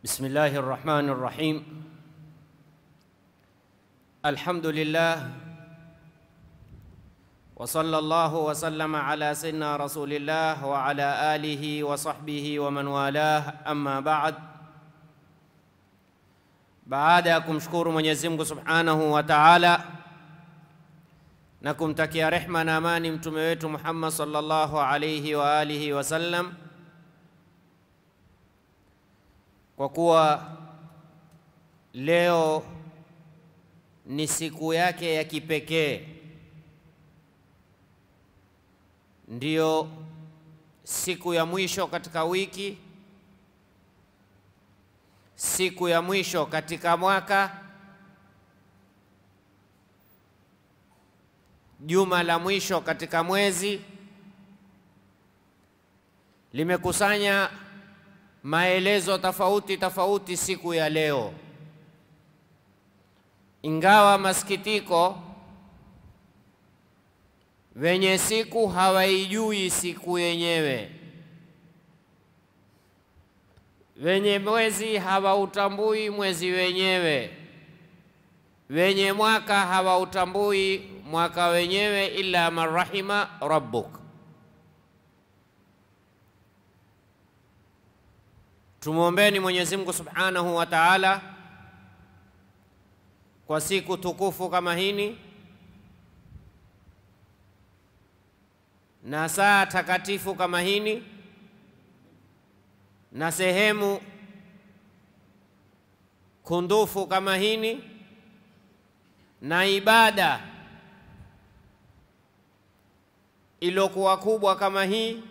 بسم الله الرحمن الرحيم الحمد لله وصلى الله وسلم على سيدنا رسول الله وعلى آله وصحبه ومن والاه أما بعد بعد أكم شكور من يزمك سبحانه وتعالى نكم تكيا رحمنا ما نمتم محمد صلى الله عليه وآله وسلم وآله وسلم kwa kuwa leo ni siku yake ya kipekee, ndiyo siku ya mwisho katika wiki, siku ya mwisho katika mwaka, juma la mwisho katika mwezi, limekusanya maelezo tofauti tofauti siku ya leo, ingawa masikitiko wenye siku hawaijui siku yenyewe, wenye mwezi hawautambui mwezi wenyewe, wenye mwaka hawautambui mwaka wenyewe, illa man rahima rabbuk Tumwombeni Mwenyezi Mungu Subhanahu wa Ta'ala kwa siku tukufu kama hini na saa takatifu kama hini na sehemu kundufu kama hini na ibada iliyokuwa kubwa kama hii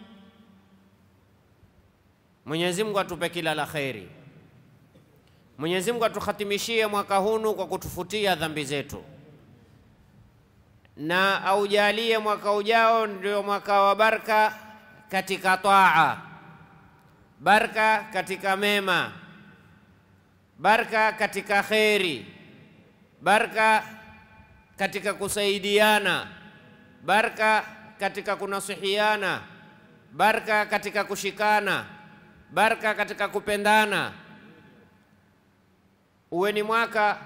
Mwenyezi Mungu atupe kila la kheri. Mwenyezi Mungu atukhatimishie mwaka hunu kwa kutufutia dhambi zetu na aujalie mwaka ujao ndio mwaka wa baraka katika taa, baraka katika mema, baraka katika kheri, baraka katika kusaidiana, baraka katika kunasihiana, baraka katika kushikana baraka katika kupendana, uwe ni mwaka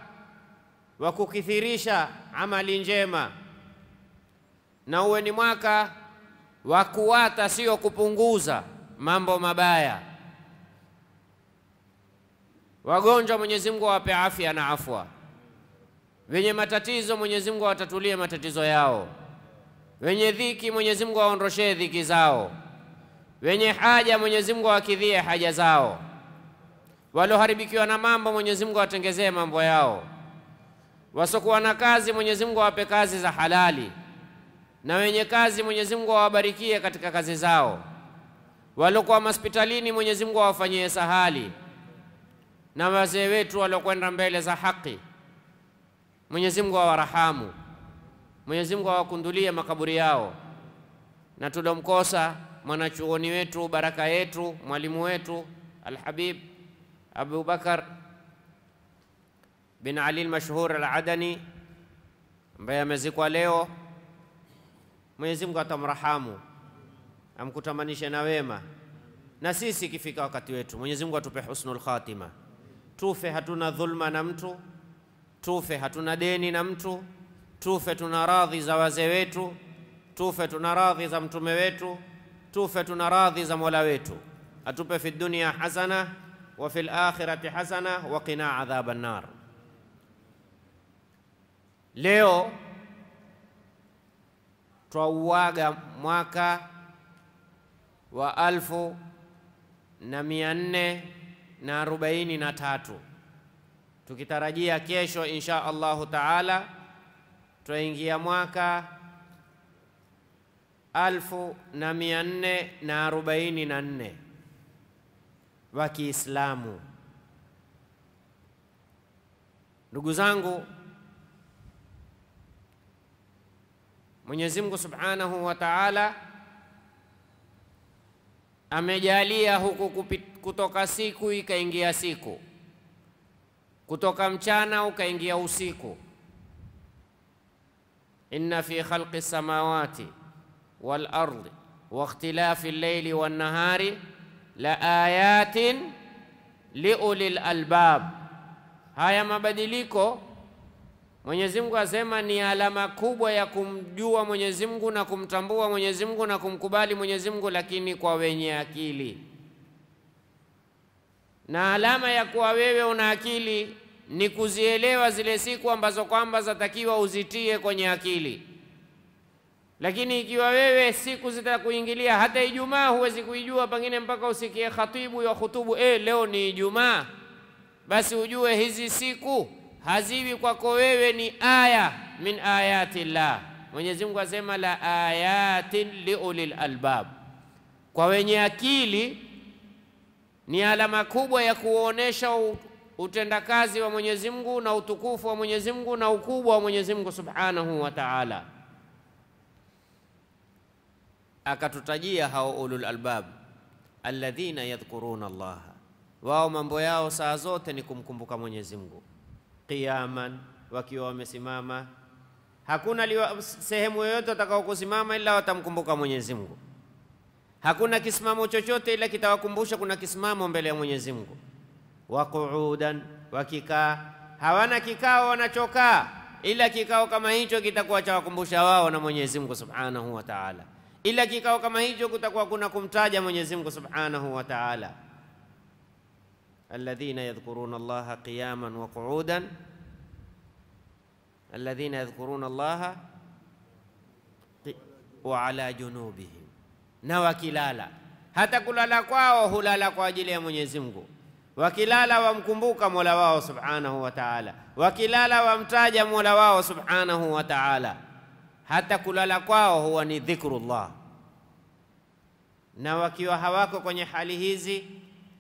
wa kukithirisha amali njema, na uwe ni mwaka wa kuwata, sio kupunguza mambo mabaya. Wagonjwa Mwenyezi Mungu awape afya na afwa, wenye matatizo Mwenyezi Mungu awatatulie matatizo yao, wenye dhiki Mwenyezi Mungu aondoshee dhiki zao wenye haja Mwenyezi Mungu awakidhie haja zao, walioharibikiwa na mambo Mwenyezi Mungu awatengezee mambo yao, wasokuwa na kazi Mwenyezi Mungu awape kazi za halali, na wenye kazi Mwenyezi Mungu awabarikie katika kazi zao, waliokuwa hospitalini Mwenyezi Mungu awafanyie sahali, na wazee wetu waliokwenda mbele za haki Mwenyezi Mungu awarahamu, Mwenyezi Mungu awakundulie makaburi yao, na tulomkosa mwanachuoni wetu, baraka yetu, mwalimu wetu Alhabib Abu Bakar bin Ali Almashhur aladani ambaye amezikwa leo. Mwenyezi Mungu atamrahamu, amkutamanishe na wema, na sisi ikifika wakati wetu, Mwenyezi Mungu atupe husnul khatima, tufe hatuna dhulma na mtu, tufe hatuna deni na mtu, tufe tuna radhi za wazee wetu, tufe tuna radhi za mtume wetu tufe tuna radhi za Mola wetu, atupe fi dunia hasana wa fil akhirati hasana wa qina adhaban nar. Leo twauaga mwaka wa alfu na mia nne na arobaini na tatu tukitarajia kesho insha Allahu taala twaingia mwaka alfu na mia nne na arobaini na nne wa Kiislamu. Ndugu zangu, Mwenyezi Mungu Subhanahu wa Ta'ala amejalia huku kutoka siku ikaingia siku, kutoka mchana ukaingia usiku. Inna fi khalqi samawati والأرض واختلاف الليل والنهار لآيات liuli lalbab. Haya mabadiliko Mwenyezi Mungu asema ni alama kubwa ya kumjua Mwenyezi Mungu na kumtambua Mwenyezi Mungu na kumkubali Mwenyezi Mungu, lakini kwa wenye akili. Na alama ya kuwa wewe una akili ni kuzielewa zile siku ambazo kwamba zatakiwa uzitie kwenye akili. Lakini ikiwa wewe siku zitakuingilia hata Ijumaa huwezi kuijua, pengine mpaka usikie khatibu ya khutubu, eh, leo ni Ijumaa, basi ujue hizi siku haziwi kwako wewe, ni aya min ayati llah. Mwenyezi Mungu asema la ayatin liulil albab, kwa wenye akili ni alama kubwa ya kuonesha utendakazi wa Mwenyezi Mungu na utukufu wa Mwenyezi Mungu na ukubwa wa Mwenyezi Mungu subhanahu wa ta'ala akatutajia hao ulul albab alladhina yadhkuruna Allaha, wao mambo yao saa zote ni kumkumbuka Mwenyezi Mungu qiyaman, wakiwa wamesimama. Hakuna liwa, sehemu yoyote watakaokusimama ila watamkumbuka Mwenyezi Mungu. Hakuna kisimamo chochote ila kitawakumbusha kuna kisimamo mbele ya Mwenyezi Mungu. Waquudan, wakikaa, hawana kikao wanachokaa, ila kikao kama hicho kitakuwa cha wakumbusha wao na Mwenyezi Mungu subhanahu wa taala. ila kikao kama hicho kutakuwa kuna kumtaja Mwenyezi Mungu Subhanahu wa Ta'ala, alladhina yadhkuruna Allaha qiyaman wa qu'udan, alladhina yadhkuruna Allaha wa ala junubihim, na wakilala hata kulala kwao hulala kwa ajili ya Mwenyezi Mungu. Wakilala wamkumbuka Mola wao Subhanahu wa Ta'ala, wakilala wamtaja Mola wao Subhanahu wa Ta'ala. hata kulala kwao huwa ni dhikrullah. Na wakiwa hawako kwenye hali hizi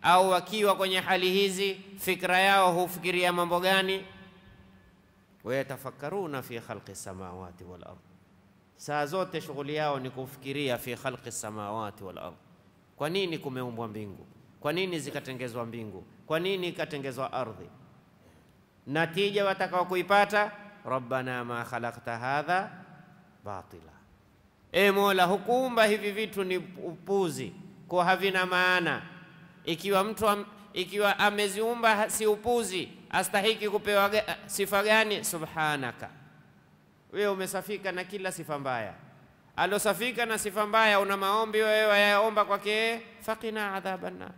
au wakiwa kwenye hali hizi, fikra yao hufikiria ya mambo gani? wayatafakkaruna fi khalqi samawati wal ard, saa zote shughuli yao ni kufikiria fi khalqi samawati wal ard. Kwa nini kumeumbwa mbingu? Kwa nini zikatengezwa mbingu? Kwa nini ikatengezwa ardhi? Natija watakao kuipata, rabbana ma khalaqta hadha batila. E Mola, hukuumba hivi vitu ni upuzi, kwa havina maana. Ikiwa mtu am, ikiwa ameziumba si upuzi, astahiki kupewa sifa gani? Subhanaka, wewe umesafika na kila sifa mbaya. Alosafika na sifa mbaya, una maombi wewe wayaomba kwake, fakina adhabana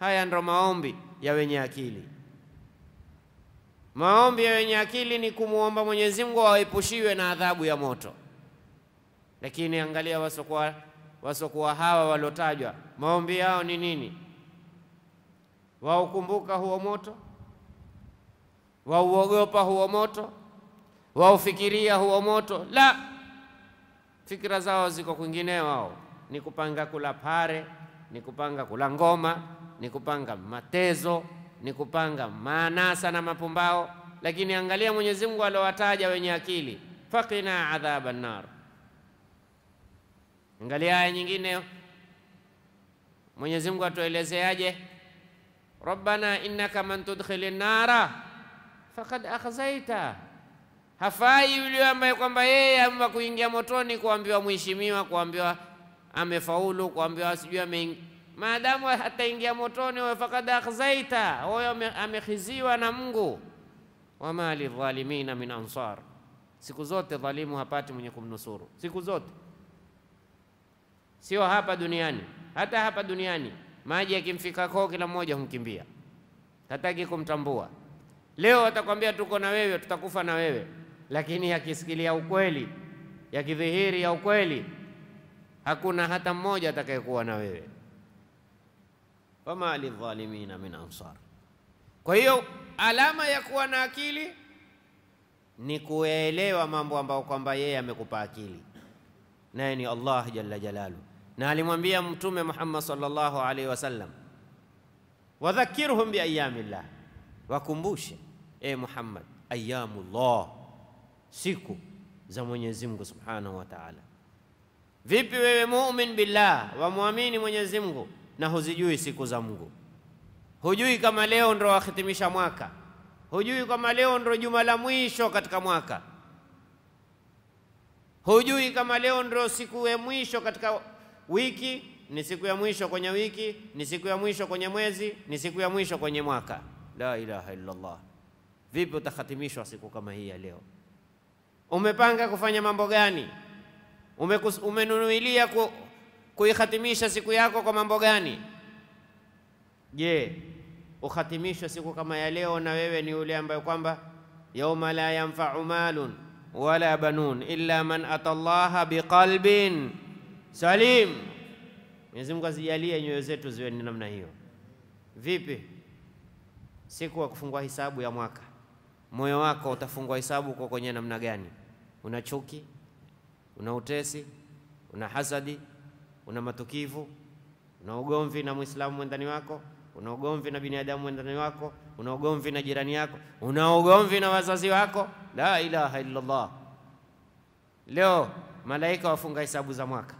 Haya ndo maombi ya wenye akili. Maombi ya wenye akili ni kumwomba Mwenyezi Mungu awaepushiwe na adhabu ya moto. Lakini angalia wasokuwa, wasokuwa hawa waliotajwa, maombi yao ni nini? Waukumbuka huo moto, wauogopa huo moto, waufikiria huo moto? La, fikira zao ziko kwingine. Wao ni kupanga kula pare, ni kupanga kula ngoma, ni kupanga matezo ni kupanga maanasa na mapumbao, lakini angalia Mwenyezi Mungu aliowataja wenye akili, faqina adhaban nar. Angalia aya nyingine Mwenyezi Mungu atuelezeaje? Rabbana innaka man tudkhilin nara faqad akhzaita, hafai yule ambaye kwamba yeye ama kuingia motoni, kuambiwa mheshimiwa, kuambiwa amefaulu, kuambiwa sijui ame maadamu ataingia motoni, wa faqad akhzaita, huyo amekhiziwa na Mungu. Wama lidhalimina min ansar, siku zote dhalimu hapati mwenye kumnusuru, siku zote, sio hapa duniani, hata hapa duniani maji yakimfika koo, kila mmoja humkimbia, hataki kumtambua. Leo watakwambia tuko na wewe, tutakufa na wewe, lakini yakisikilia ukweli, yakidhihiri ya ukweli, hakuna hata mmoja atakayekuwa na wewe wama lidhalimina min ansar. Kwa hiyo alama ya kuwa na akili ni kuelewa mambo ambayo kwamba yeye amekupa akili, naye ni Allah jalla jalalu. Na alimwambia Mtume Muhammad sallallahu alaihi wasallam, wadhakirhum biayamillah, wakumbushe e Muhammad, ayamullah, siku za Mwenyezi Mungu subhanahu wa taala. Vipi wewe mumin billah, wamwamini Mwenyezi Mungu na huzijui siku za Mungu. Hujui kama leo ndo wahitimisha mwaka, hujui kama leo ndo juma la mwisho katika mwaka, hujui kama leo ndo siku ya mwisho katika wiki, ni siku ya mwisho kwenye wiki, ni siku ya mwisho kwenye mwezi, ni siku ya mwisho kwenye mwaka. La ilaha illallah. Vipi utahatimishwa siku kama hii ya leo? Umepanga kufanya mambo gani? Umenunuilia kuihatimisha siku yako kwa mambo gani? Je, ukhatimishwe siku kama ya leo na wewe ni yule ambaye kwamba yauma la yanfa'u malun wala banun illa man atallaha biqalbin salim. Mwenyezi Mungu azijalie nyoyo zetu ziwe ni namna hiyo. Vipi siku ya kufungua hisabu ya mwaka, moyo wako utafungua hisabu kwa kwenye namna gani? Una chuki? Una utesi? Una hasadi? una matukivu, una ugomvi na Muislamu mwendani wako, una ugomvi na binadamu mwendani wako, una ugomvi na jirani yako, una ugomvi na wazazi wako. La ilaha illallah. Leo malaika wafunga hesabu za mwaka.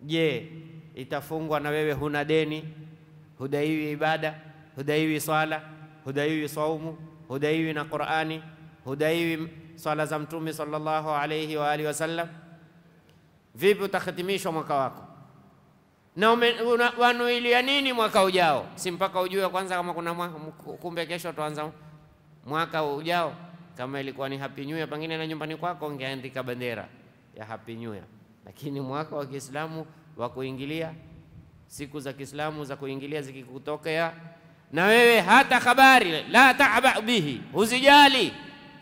Je, itafungwa na wewe huna deni, hudaiwi ibada, hudaiwi swala, hudaiwi saumu, hudaiwi na Qur'ani, hudaiwi swala za Mtume sallallahu alayhi wa alihi wasallam, vipi utahitimishwa mwaka wako na wanuilia nini mwaka ujao? Si mpaka ujue kwanza kama kuna mwaka, kumbe kesho tuanza mwaka ujao. Kama ilikuwa ni happy new year, pengine na nyumbani kwako ungeandika bendera ya happy new year, lakini mwaka wa Kiislamu wa kuingilia, siku za Kiislamu za kuingilia zikikutokea na wewe hata habari la taba bihi, huzijali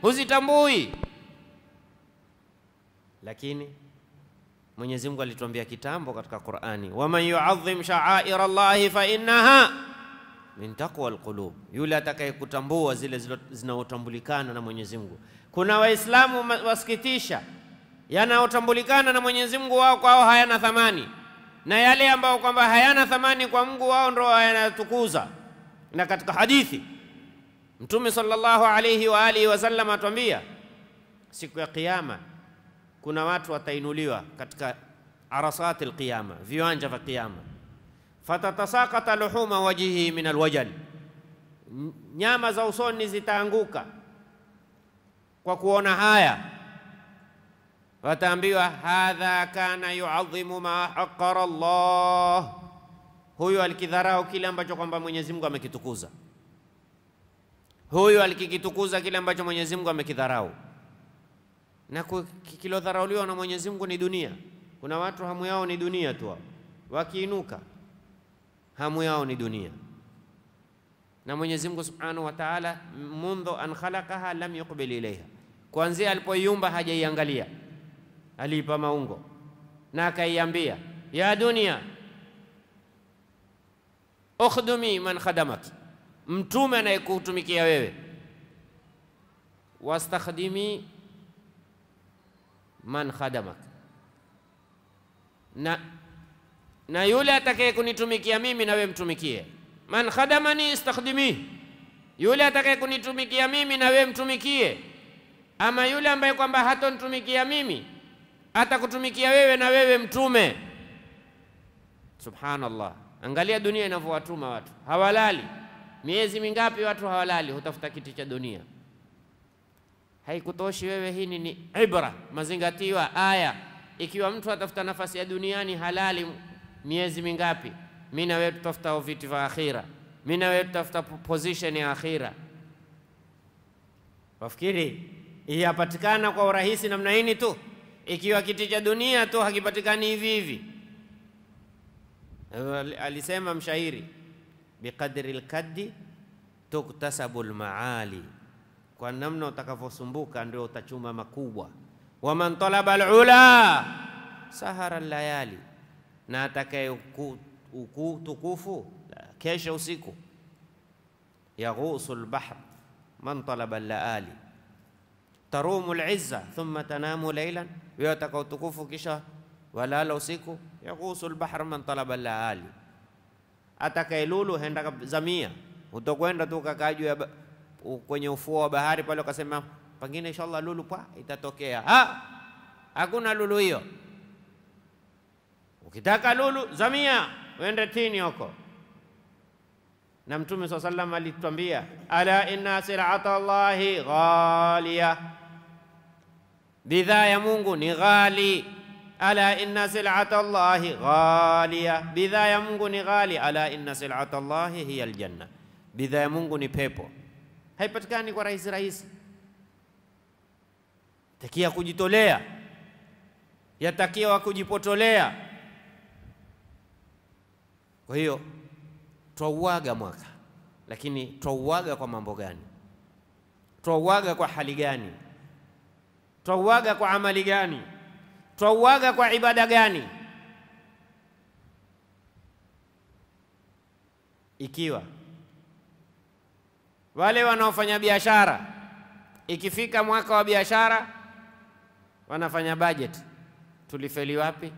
huzitambui. Lakini Mwenyezi Mungu alituambia kitambo katika Qur'ani, waman yuadhim sha'air Allahi fa innaha min taqwa alqulub, yule atakayekutambua zile zinazotambulikana na Mwenyezi Mungu. Kuna Waislamu wasikitisha, yanayotambulikana na Mwenyezi Mungu wao kwao hayana thamani, na yale ambayo kwamba hayana thamani kwa Mungu wao ndio wanayatukuza. Na katika hadithi Mtume sallallahu alayhi wa alihi wasallam atuambia siku ya kiyama kuna watu watainuliwa katika arasati alqiyama, viwanja vya kiyama, fatatasakata luhuma wajihi min alwajal, nyama za usoni zitaanguka kwa kuona haya wataambiwa hadha kana yuadhimu ma aqara Allah, huyu alikidharau kile ambacho kwamba Mwenyezi Mungu amekitukuza. Huyu alikikitukuza kile ambacho Mwenyezi Mungu amekidharau, na kilodharauliwa na Mwenyezi Mungu ni dunia. Kuna watu hamu yao ni dunia tu, wakiinuka hamu yao ni dunia. Na Mwenyezi Mungu Subhanahu wa Ta'ala, mundhu an khalaqaha lam yuqbil ilayha, kuanzia alipoiumba hajaiangalia, aliipa maungo na akaiambia ya dunia ukhdumi man khadamaki mtume anayekutumikia wewe, wastakhdimi man khadamak, na, na yule atakaye kunitumikia mimi na wewe mtumikie. Man khadamani istakhdimi, yule atakaye kunitumikia mimi na wewe mtumikie. Ama yule ambaye kwamba hatonitumikia mimi atakutumikia wewe na wewe mtume. Subhanallah, angalia dunia inavyowatuma watu, hawalali Miezi mingapi watu hawalali, hutafuta kiti cha dunia. Haikutoshi wewe? Hii ni ibra, mazingatiwa aya. Ikiwa mtu atafuta nafasi ya duniani halali miezi mingapi, mimi na wewe tutafuta viti vya akhira, mimi na wewe tutafuta position ya akhira. Wafikiri hii yapatikana kwa urahisi namna hii tu? Ikiwa kiti cha dunia tu hakipatikani hivi hivi. Alisema mshairi بقدر الkadi tuktasabu lmaali, kwa namna utakavyosumbuka ndio utachuma makubwa. Waman talaba alula sahara layali, na atakaye uku, uku tukufu kesha usiku. Yaghusu lbahr man talaba laali, tarumu lizza thumma tanamu lailan, wewe utakao tukufu kisha walala usiku. Yaghusu lbahr man talaba laali lulu henda zamia, utokwenda tu ukakaa juu kwenye ufuo wa bahari pale, ukasema pengine inshallah lulu pa itatokea. Ha, hakuna lulu hiyo. Ukitaka lulu zamia, uende tini huko. Na Mtume swalla sallam alitwambia, ala inna sirata llahi ghalia bidhaa ya Mungu ni ghali ala inna silata llahi ghalia, bidhaa ya Mungu ni ghali. Ala inna silata llahi hiya aljanna, bidhaa ya Mungu ni pepo, haipatikani kwa rahisi rahisi, takia kujitolea, yatakiwa kujipotolea. Kwa hiyo twauaga mwaka, lakini twauaga kwa mambo gani? Twauaga kwa hali gani? Twauaga kwa amali gani? twauaga kwa ibada gani? Ikiwa wale wanaofanya biashara, ikifika mwaka wa biashara wanafanya budget, tulifeli wapi,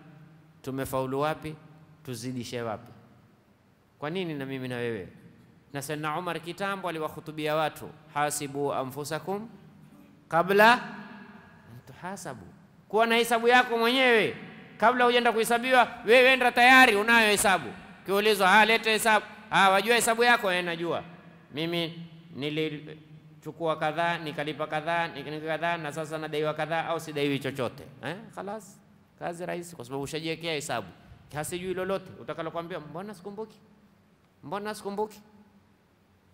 tumefaulu wapi, tuzidishe wapi? Kwa nini na mimi na wewe? Na Sayyidina Umar kitambo aliwahutubia watu, hasibu anfusakum kabla antuhasabu kuwa na hesabu yako mwenyewe kabla hujaenda kuhesabiwa. Wewe enda tayari unayo hesabu, kiulizwa, ah, leta hesabu, ah, wajua hesabu yako? najua mimi nilichukua kadhaa nikalipa kadhaa nikinika kadhaa na sasa nadaiwa kadhaa au sidaiwi chochote eh? Khalas, kazi rahisi, kwa sababu ushajiwekea hesabu. Hasijui lolote utakalo kwambia, mbona sikumbuki, mbona sikumbuki,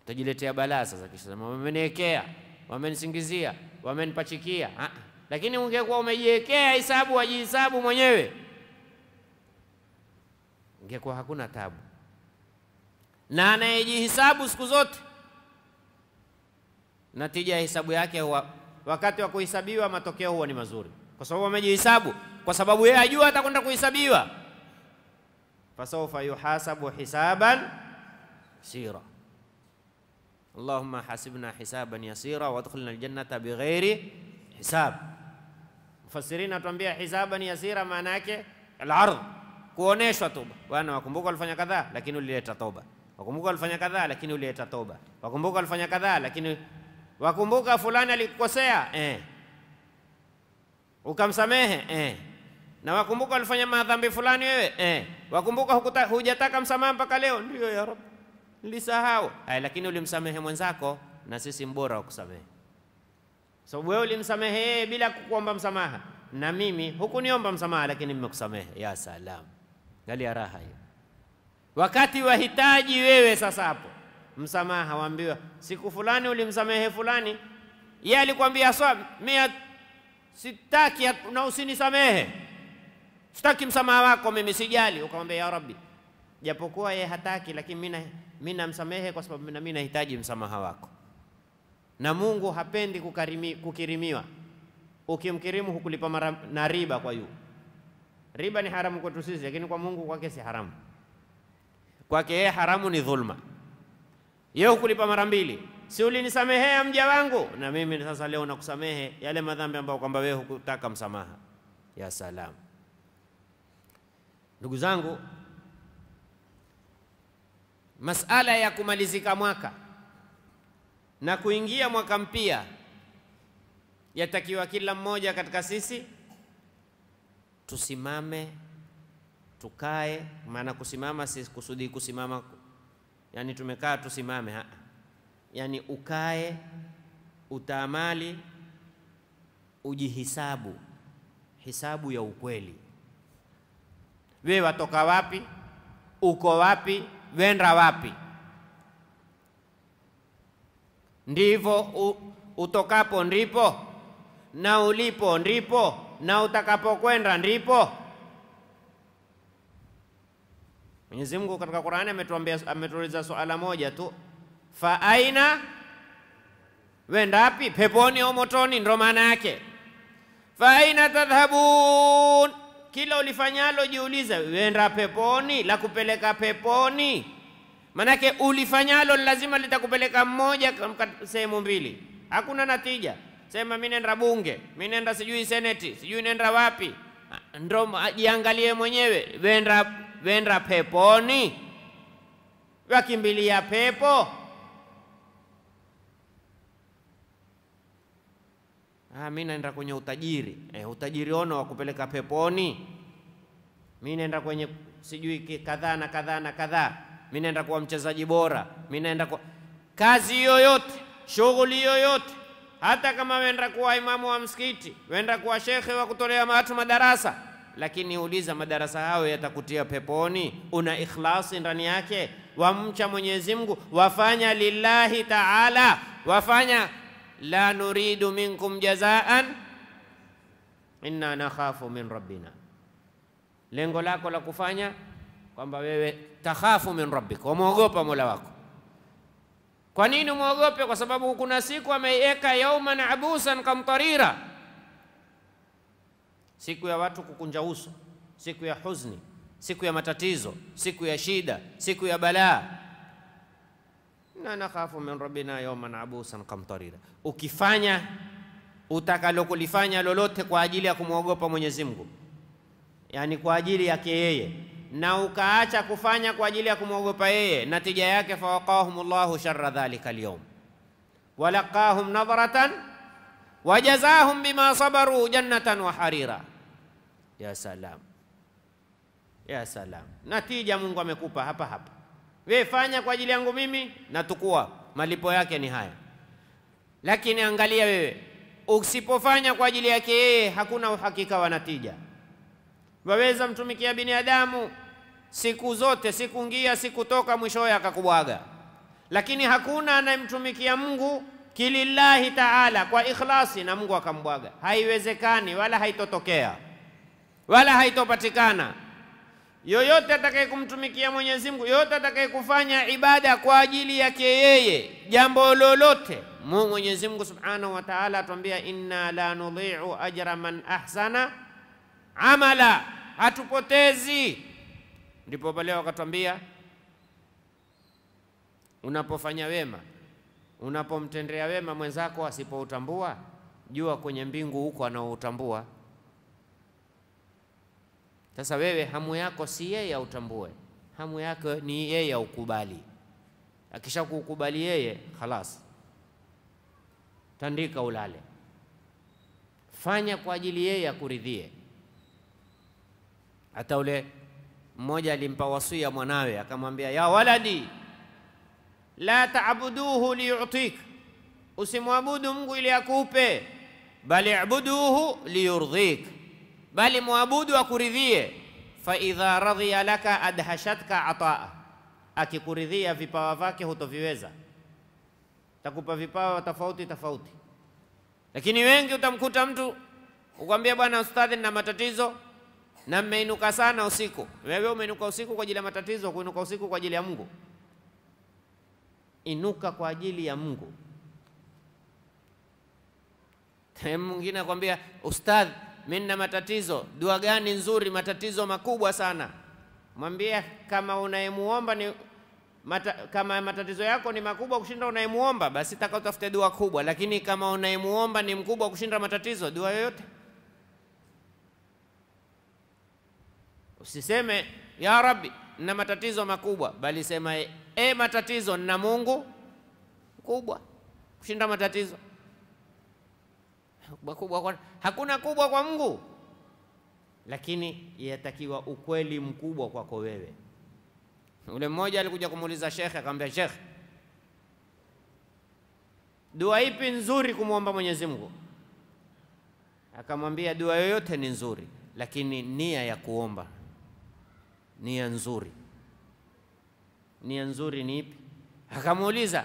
utajiletea balaa sasa, kisha wameniwekea, wamenisingizia, wamenipachikia ah lakini ungekuwa umejiwekea hisabu, wajihisabu mwenyewe, ingekuwa hakuna tabu. Na anayejihisabu siku zote, natija ya hisabu yake huwa, wakati wa kuhesabiwa matokeo huwa ni mazuri, kwa sababu amejihisabu, kwa sababu yeye ajua atakwenda kuhesabiwa. Fasawfa yuhasabu hisaban sira. Allahumma hasibna hisaban yasira wa aljannata bighairi hisab. Mfasirina atuambia ni yasira, maana yake al-ardh, kuoneshwa tu bwana, wakumbuka walifanya kadhaa lakini ulileta toba, wakumbuka walifanya kadhaa lakini ulileta toba, wakumbuka walifanya kadhaa lakini, wakumbuka fulani alikukosea eh, ukamsamehe eh, na wakumbuka walifanya madhambi fulani wewe eh, wakumbuka hukuta, hujataka msamaha mpaka leo, ndio ya Rabb, nilisahau. Ay, lakini ulimsamehe mwenzako, na sisi mbora wa kusamehe so wewe ulinisamehe bila kukuomba msamaha, na mimi hukuniomba msamaha, lakini nimekusamehe. Ya salam, angalia raha hiyo. Wakati wahitaji wewe sasa hapo msamaha, waambiwa siku fulani ulimsamehe fulani, yeye alikwambia swa mia sitaki na usinisamehe, sitaki msamaha wako mimi, sijali. Ukamwambia ya Rabbi, japokuwa yeye hataki, lakini mimi mimi namsamehe kwa sababu mimi nahitaji msamaha wako na Mungu hapendi kukarimi, kukirimiwa. Ukimkirimu hukulipa mara na riba kwa yu. Riba ni haramu kwetu sisi, lakini kwa Mungu kwake si haramu. Kwake yeye haramu ni dhulma. Yeye hukulipa mara mbili, si ulinisamehea mja wangu, na mimi sasa leo nakusamehe yale madhambi ambayo kwamba wewe hukutaka msamaha. Ya salam, ndugu zangu, masala ya kumalizika mwaka na kuingia mwaka mpya, yatakiwa kila mmoja katika sisi tusimame, tukae. Maana kusimama si kusudi kusimama yani tumekaa tusimame, ha. Yani ukae, utaamali, ujihisabu, hisabu ya ukweli. We watoka wapi? Uko wapi? Wenda wapi? ndivyo utokapo ndipo na ulipo ndipo na utakapokwenda ndipo. Mwenyezi Mungu katika Qur'ani ametuambia, ametuuliza swala moja tu, fa aina, wenda Peponi au motoni? Ndo maana yake fa aina tadhhabun, kila ulifanyalo jiulize, wenda peponi, la kupeleka peponi Manake ulifanyalo lazima litakupeleka mmoja sehemu mbili, hakuna natija. Sema mimi nenda bunge, mimi nenda sijui seneti, sijui nenda wapi, ah, ndo ajiangalie mwenyewe. Wenda wenda peponi, wakimbilia pepo. Ah, mi naenda kwenye utajiri eh, utajiri ono wa kupeleka peponi. Mi naenda kwenye sijui kadhaa na kadhaa na kadhaa mimi naenda kuwa mchezaji bora, mimi naenda kwa kazi yoyote, shughuli yoyote, hata kama wenda kuwa imamu wa msikiti, wenda kuwa shekhe wa kutolea watu madarasa, lakini uliza, madarasa hayo yatakutia peponi? Una ikhlasi ndani yake? Wamcha Mwenyezi Mungu, wafanya lillahi taala, wafanya la nuridu minkum jazaan inna nakhafu min rabbina. Lengo lako la kufanya kwamba wewe takhafu min rabbika, wamwogopa mola wako. Kwa nini umwogope? Kwa sababu kuna siku ameiweka yauman abusan kamtarira, siku ya watu kukunja uso, siku ya huzni, siku ya matatizo, siku ya shida, siku ya balaa. Na nakhafu min rabbina yauman abusan kamtarira, ukifanya utakalokulifanya lolote kwa ajili ya kumwogopa Mwenyezi Mungu, yani kwa ajili yake yeye na ukaacha kufanya kwa ajili ya kumwogopa yeye, natija yake fawaqahum llahu sharra dhalika alyawm walaqahum nadratan wajazahum bima sabaru jannatan wa harira. Ya salam, ya salam! Natija Mungu amekupa hapa hapa, we fanya kwa ajili yangu mimi, natukua malipo yake ni haya. Lakini angalia wewe, usipofanya kwa ajili yake yeye, hakuna uhakika wa natija waweza mtumikia binadamu siku zote, siku ngia siku toka, mwishowe akakubwaga. Lakini hakuna anayemtumikia Mungu kilillahi taala kwa ikhlasi na Mungu akambwaga, haiwezekani wala haitotokea wala haitopatikana. Yoyote atakaye kumtumikia Mwenyezi Mungu, yoyote atakaye kufanya ibada kwa ajili yake yeye, jambo lolote, Mwenyezi Mungu subhanahu wa taala atuambia, inna la nudhi'u ajra man ahsana amala, hatupotezi. Ndipo pale wakatwambia, unapofanya wema, unapomtendea wema mwenzako asipoutambua, jua kwenye mbingu huko anaoutambua. Sasa wewe hamu yako si yeye autambue, hamu yako ni yeye aukubali. kukubali yeye, khalas, tandika ulale, fanya kwa ajili yeye akuridhie. Hata ule mmoja alimpa wasia mwanawe akamwambia, ya waladi la taabuduhu liyutik, usimwabudu Mungu ili akupe, bali abuduhu liyurdhik, bali mwabudu akuridhie. Fa idha radhiya laka adhashatka ataa, akikuridhia vipawa vyake hutoviweza. Takupa vipawa tofauti tofauti, lakini wengi utamkuta mtu ukwambia, bwana ustadhi, nina matatizo na mmeinuka sana usiku. Wewe umeinuka usiku kwa ajili ya matatizo, kuinuka usiku kwa ajili ya Mungu. Inuka kwa ajili ya Mungu. Mwingine akwambia ustadh, mimi nina matatizo. Dua gani nzuri? Matatizo makubwa sana. Mwambie kama unayemuomba ni mata, kama matatizo yako ni makubwa kushinda unayemuomba, basi taka utafute dua kubwa, lakini kama unayemuomba ni mkubwa kushinda matatizo, dua yoyote Usiseme ya Rabbi, na matatizo makubwa, bali sema e, matatizo na Mungu kubwa kushinda matatizo kubwa, kubwa kwa, hakuna kubwa kwa Mungu, lakini yatakiwa ukweli mkubwa kwako wewe. Ule mmoja alikuja kumuuliza shekhe, akamwambia shekhe, dua ipi nzuri kumwomba Mwenyezi Mungu? Akamwambia dua yoyote ni nzuri, lakini nia ya kuomba nia nzuri. Nia nzuri ni ipi? Akamuuliza,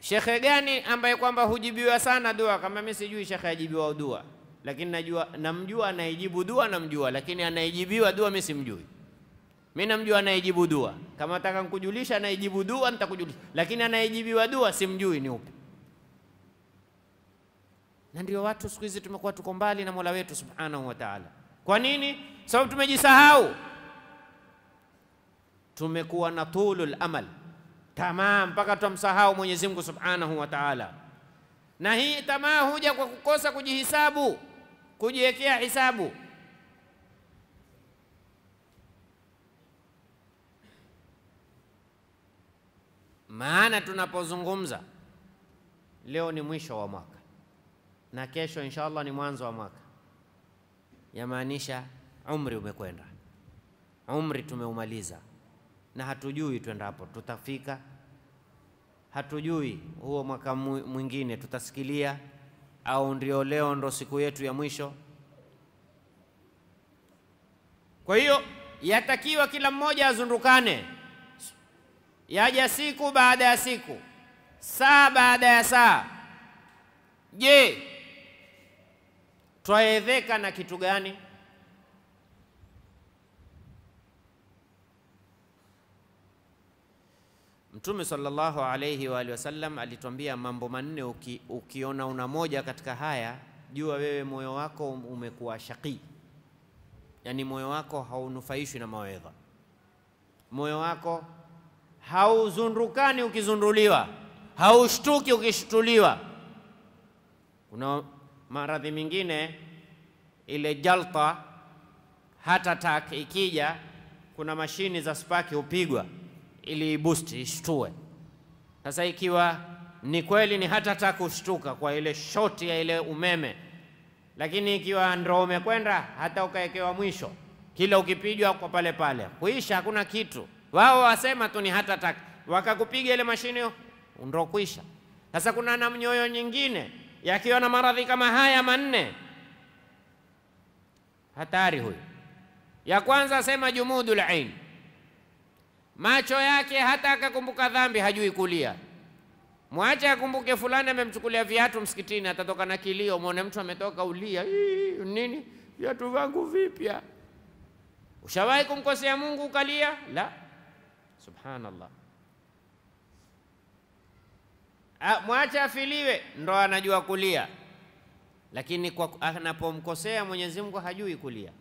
shekhe gani ambaye kwamba hujibiwa sana dua? Kama mimi sijui shekhe ajibiwa dua, lakini najua, namjua anayejibu dua namjua, lakini anayejibiwa dua mimi simjui. Mimi namjua anayejibu dua. Kama nataka nikujulisha anayejibu dua nitakujulisha, lakini anayejibiwa dua simjui ni upi. Na ndio watu siku hizi tumekuwa tuko mbali na Mola wetu Subhanahu wa Ta'ala. Kwa nini? Sababu tumejisahau tumekuwa na tulul amal, tamaa mpaka twamsahau Mwenyezi Mungu Subhanahu wa Ta'ala. Na hii tamaa huja kwa kukosa kujihisabu, kujiwekea hisabu. Maana tunapozungumza leo ni mwisho wa mwaka na kesho inshallah ni mwanzo wa mwaka, yamaanisha umri umekwenda, umri tumeumaliza na hatujui twendapo tutafika, hatujui huo mwaka mwingine tutasikilia au ndio leo ndo siku yetu ya mwisho. Kwa hiyo yatakiwa kila mmoja azundukane, yaja siku baada ya siku, saa baada ya saa. Je, twaedheka na kitu gani? Mtume sallallahu alayhi wa alihi wasallam alituambia mambo manne, uki, ukiona una moja katika haya jua wewe moyo wako umekuwa shaqii, yani moyo wako haunufaishwi na mawaidha, moyo wako hauzundukani ukizunduliwa, haushtuki ukishtuliwa Kuna maradhi mengine ile jalta heart attack ikija, kuna mashini za spaki hupigwa ili boosti ishtue. Sasa ikiwa ni kweli ni hata ta kushtuka kwa ile shoti ya ile umeme, lakini ikiwa ndo umekwenda hata ukawekewa mwisho, kila ukipijwa kwa pale pale kuisha, hakuna kitu. Wao wasema tu ni hata tak, wakakupiga ile mashine ndo kuisha. Sasa kuna na mnyoyo nyingine yakiwa na maradhi kama haya manne, hatari huyu. Ya kwanza sema jumudul ain macho yake hata akakumbuka dhambi hajui kulia. Mwache akumbuke fulani amemchukulia viatu msikitini, atatoka na kilio, mwone mtu ametoka ulia, nini viatu vangu vipya. Ushawahi kumkosea Mungu ukalia? La, subhanallah. Mwache afiliwe, ndo anajua kulia, lakini kwa anapomkosea Mwenyezi Mungu hajui kulia,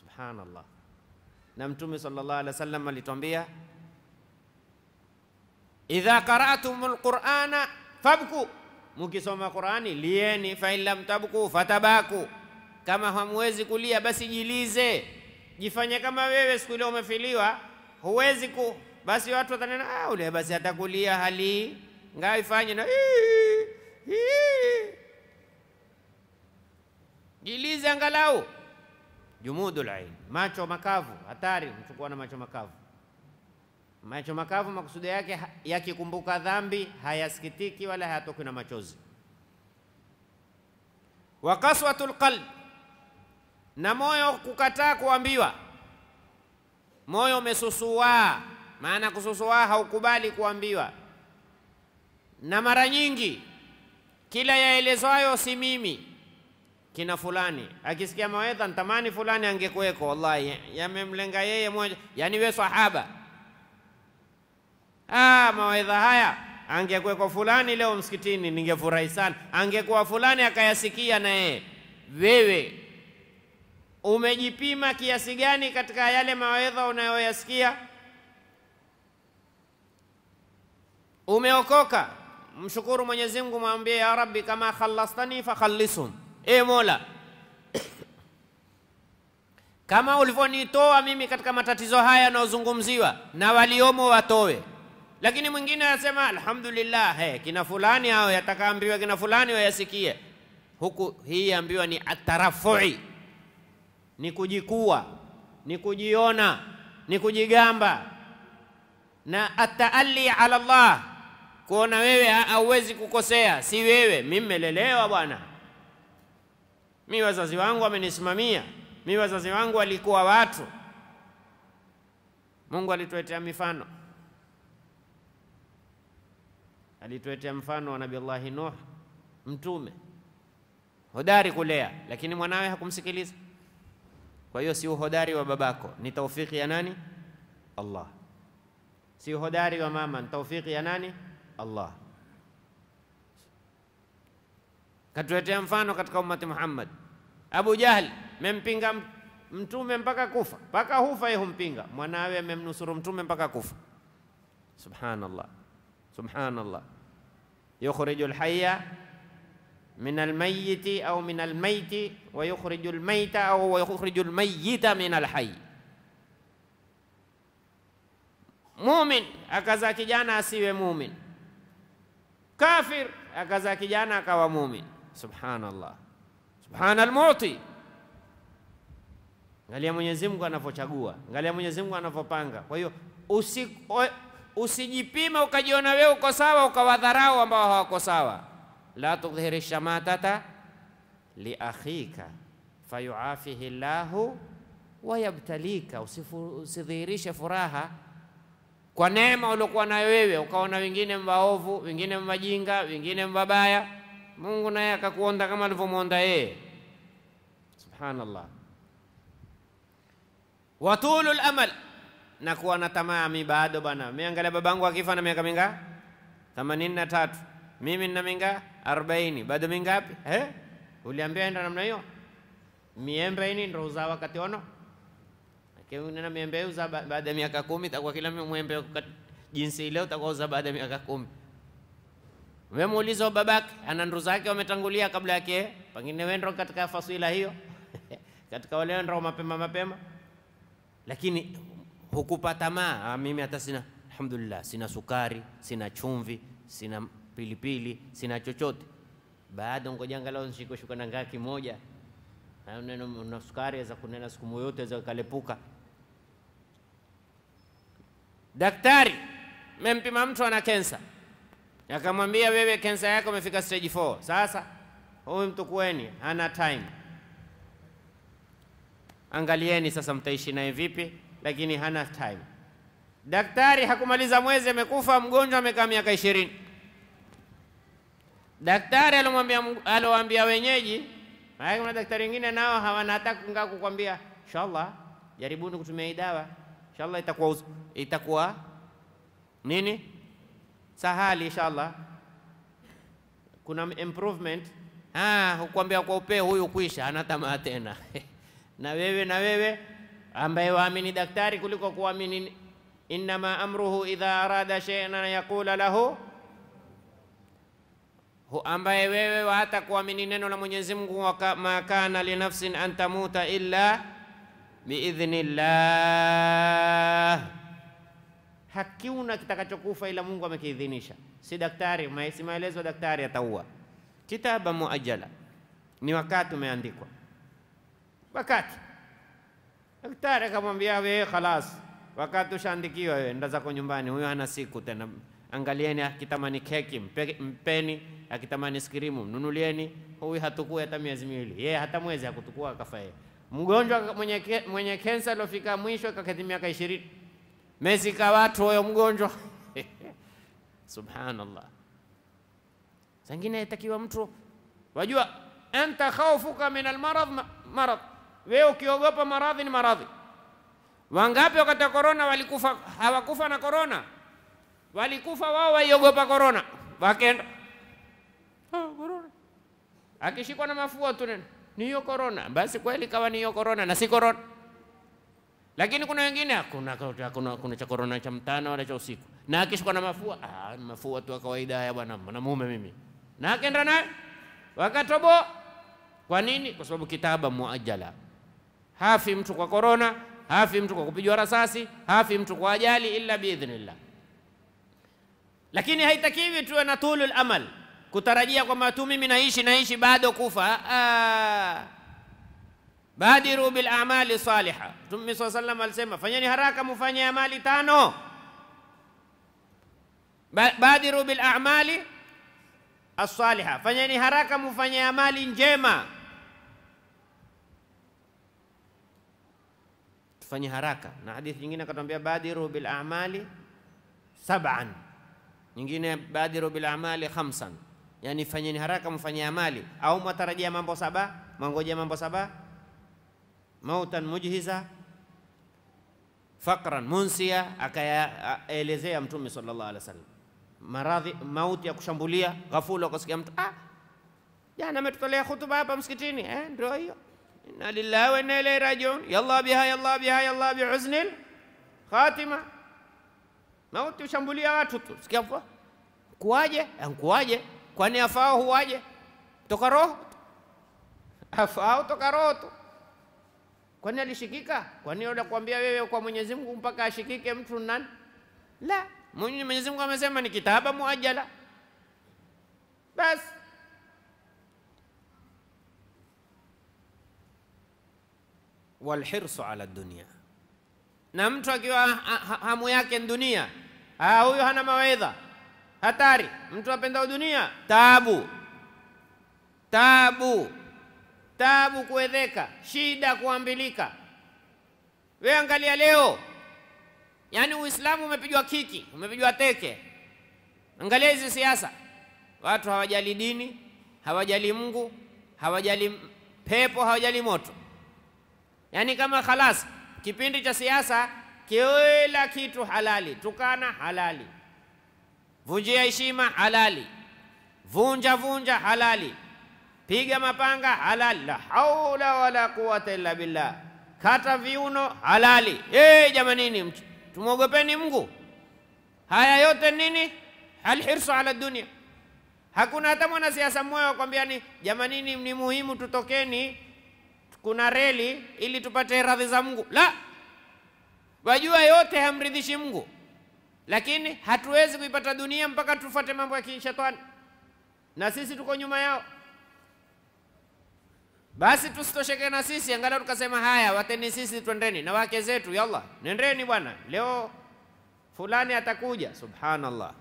subhanallah na Mtume sallallahu alaihi wasallam alitwambia, idha qara'tumul qur'ana fabku, mukisoma Qur'ani lieni, fa in lam tabku fatabaku, kama hamwezi kulia basi jilize, jifanye kama wewe siku ile umefiliwa huwezi ku, basi watu watanena, ah, ule basi atakulia hali ngaa na hii, hii. jilize angalau jumudul ilm Macho makavu hatari, mchukua na macho makavu. Macho makavu makusudi yake yakikumbuka dhambi hayasikitiki wala hayatokwi na machozi. Wa kaswatul qalb, na moyo kukataa kuambiwa, moyo umesusuaa. Maana kususuaa haukubali kuambiwa, na mara nyingi kila yaelezwayo si mimi kina fulani, akisikia mawaidha ntamani fulani angekuweko, wallahi yamemlenga yeye moja, yani we sahaba, ah, mawaidha haya angekuweko fulani leo msikitini, ningefurahi sana. Angekuwa fulani akayasikia na yeye. Wewe umejipima kiasi gani katika yale mawaidha unayoyasikia? Umeokoka? Mshukuru Mwenyezi Mungu, mwambie ya Rabbi, kama khalastani fakhallisum E Mola, kama ulivyonitoa mimi katika matatizo haya yanayozungumziwa na waliomo watowe. Lakini mwingine anasema alhamdulillah, he, kina fulani hao yatakaambiwa kina fulani wayasikie, huku hii ambiwa ni atarafui, ni kujikua, ni kujiona, ni kujigamba na ataali ala Allah, kuona wewe hauwezi kukosea, si wewe, mimi melelewa bwana mi wazazi wangu wamenisimamia, mi wazazi wangu walikuwa watu. Mungu alituletea mifano, alituletea mfano wa Nabii Allahi Nuh, mtume hodari kulea, lakini mwanawe hakumsikiliza. Kwa hiyo si uhodari wa babako, ni taufiki ya nani? Allah. Si uhodari wa mama, ni taufiki ya nani? Allah. Katuletea mfano katika ummati Muhammad Abu Jahl mempinga mtume mpaka kufa, Paka hufa yeye humpinga, mwanawe amemnusuru mtume mpaka kufa. Subhanallah, subhanallah. Yukhriju alhayya من الميت أو من الميت ويخرج الميت أو ويخرج الميت من الحي مؤمن alhayy. جانا akazaa مؤمن كافر mumin, جانا akazaa مؤمن سبحان الله subhana almuti, angalia Mwenyezi Mungu anavyochagua, angalia Mwenyezi Mungu anavyopanga. Kwa hiyo usi, usijipime ukajiona wewe uko sawa ukawadharau ambao hawako sawa. la tudhhiri shamatata akhika fayuafihi llahu wayabtalika. Usidhihirishe furaha kwa neema uliokuwa nayo wewe, ukaona wengine mbaovu, wengine mbajinga, wengine mbabaya. Mungu naye akakuonda kama alivyomwonda yeye subhanallah, watulul amal na kuwa na tamaa. Mi bado bana, Mimi angalia babangu akifa na miaka minga? 83. mimi nina minga 40. bado mingapi? Eh, uliambia enda namna hiyo. Miembe ini ndio uzao wakati ono Lakini na miembe uza baada ya miaka 10 itakuwa kila mwembe jinsi ile utakuwa uza baada ya miaka 10. Wewe muulizo babake ana ndugu zake wametangulia kabla yake, pengine wewe ndio katika fasila hiyo katika wale andao mapema mapema, lakini hukupa tamaa. Ah, mimi hata sina, alhamdulillah, sina sukari, sina chumvi, sina pilipili, sina chochote. Baada ngoja angalau nishike shuka na ngaa kimoja, neno na sukari za kunena siku moyote, za kalepuka. Daktari mempima mtu ana kensa, akamwambia wewe kensa yako imefika stage 4. Sasa huyu mtu kweni hana time Angalieni sasa mtaishi naye vipi, lakini hana time. Daktari hakumaliza mwezi amekufa, mgonjwa amekaa miaka ishirini. Daktari alomwambia alowaambia wenyeji, maana kuna daktari wengine nao hawana hata kungaa kukwambia, inshallah jaribuni kutumia hii dawa, inshallah itakuwa itakuwa nini sahali, inshallah kuna improvement. Ah, hukwambia kwa upeo huyu kuisha anatamaa tamaa tena na wewe na wewe ambaye waamini daktari kuliko kuamini innama amruhu idha arada shay'an an yaqula lahu ambaye wewe wa hata kuamini neno la Mwenyezi Mungu, ma kana li nafsin an tamuta illa biidhnillah, hakiuna kitakachokufa ila Mungu amekiidhinisha, si daktari, si maelezo daktari ataua. Kitaba muajala, ni wakati umeandikwa wakati. Daktari akamwambia wewe, khalas, wakati ushaandikiwa wewe, enda zako nyumbani. Huyo ana siku tena. Angalieni, akitamani keki mpe, mpeni, akitamani skrimu mnunulieni. Huyu hatukui hata miezi miwili, yeye hata mwezi hakutukua, akafa yeye. Mgonjwa mwenye, mwenye kensa aliofika mwisho kaketi miaka ishirini mezika watu huyo mgonjwa subhanallah. Zingine itakiwa mtu wajua, anta khaufuka min almarad marad wewe ukiogopa maradhi ni maradhi. Wangapi wakati wa korona walikufa? Hawakufa na korona, walikufa wao waiogopa korona, wakenda korona, akishikwa na mafua tu ni hiyo korona, basi kweli kawa ni hiyo korona na si korona. Lakini kuna wengine hakuna kuna, kuna cha korona cha mtana wala cha usiku, na akishikwa na mafua ah, mafua tu ya kawaida. Haya bwana, mwanamume mimi na akenda naye wakatobo. Kwa nini? Kwa sababu kitaba muajala hafi mtu kwa korona, hafi mtu kwa kupigwa rasasi, hafi mtu kwa ajali, illa biidhnillah. Lakini haitakiwi tuwe na tulul amal, kutarajia kwamba tu mimi naishi naishi bado kufa. badiru bil amali saliha. Mtume swalla sallam alisema, fanyeni haraka mufanye amali tano. Badiru bil amali as-saliha, fanyeni haraka mufanye amali njema. tufanye haraka. Na hadithi nyingine akatuambia badiru bil a'mali sab'an, nyingine badiru bil a'mali khamsan, yani fanyeni haraka mfanye amali au mwatarajia mambo saba, mwangoja mambo saba, mautan mujhiza faqran munsia, akayaelezea Mtume sallallahu alaihi wasallam maradhi, mauti ya kushambulia ghafula, ukasikia mtu ah, jana ametutolea hutuba hapa msikitini eh, ndio hiyo إنا لله وإنا إليه راجعون يلا بها يلا بها يلا بحزن الخاتمة ما قلت شامبولي أغاتوت سكيف كواجة أن كواجة كواني أفاو هواجة تقروه أفاو تقروه كواني لشكيكا كواني أولا كوانبيا بيبيا كواني زمك مبكا شكيكا مترنان لا مني من زمك مزمني كتابة مؤجلة بس walhirsu ala dunia. Na mtu akiwa hamu yake ni dunia, huyo hana mawaidha, hatari. Mtu apendao dunia, taabu, taabu, taabu, kuwedheka shida, kuambilika. Wewe angalia leo, yaani Uislamu umepigwa kiki, umepigwa teke. Angalia hizi siasa, watu hawajali dini, hawajali Mungu, hawajali pepo, hawajali moto yaani kama khalas, kipindi cha siasa kila kitu halali, tukana halali, vunjia heshima halali, vunja vunja halali, piga mapanga halali, la haula wala quwata illa billah, kata viuno halali. Hey, jamanini, tumwogopeni Mungu. Haya yote nini? Alhirsu ala dunia. Hakuna hata mwanasiasa mmoja akwambia ni jamanini, ni muhimu tutokeni kuna reli ili tupate radhi za Mungu. La, wajua yote hamridhishi Mungu, lakini hatuwezi kuipata dunia mpaka tufuate mambo ya kishetani, na sisi tuko nyuma yao. Basi tusitosheke na sisi, angalau tukasema haya, wateni sisi, twendeni na wake zetu, yalla, nendeni bwana, leo fulani atakuja. Subhanallah,